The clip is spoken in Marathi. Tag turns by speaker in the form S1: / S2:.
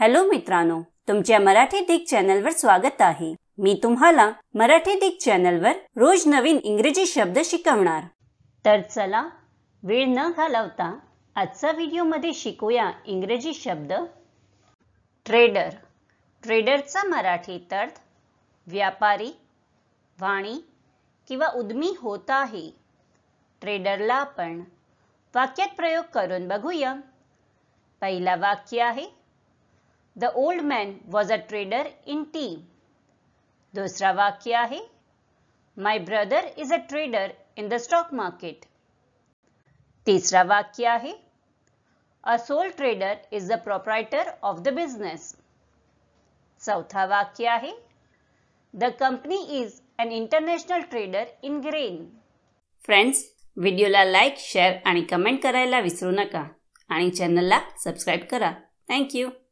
S1: हॅलो मित्रांनो तुमच्या मराठी दिग चॅनलवर स्वागत आहे मी तुम्हाला मराठी दिग चॅनलवर रोज नवीन इंग्रजी शब्द शिकवणार तर चला वेळ न घालवता आजचा व्हिडिओमध्ये शिकूया इंग्रजी शब्द ट्रेडर ट्रेडरचा मराठी अर्थ व्यापारी वाणी किंवा उद्मी होत आहे ट्रेडरला आपण वाक्यात प्रयोग करून बघूया पहिला वाक्य आहे the old man was a trader in tea दुसरा वाक्य आहे my brother is a trader in the stock market तिसरा वाक्य आहे a sole trader is the proprietor of the business चौथा वाक्य आहे the company is an international trader in grain friends व्हिडिओला लाईक शेअर आणि कमेंट करायला विसरू नका आणि चॅनलला सबस्क्राईब करा थँक्यू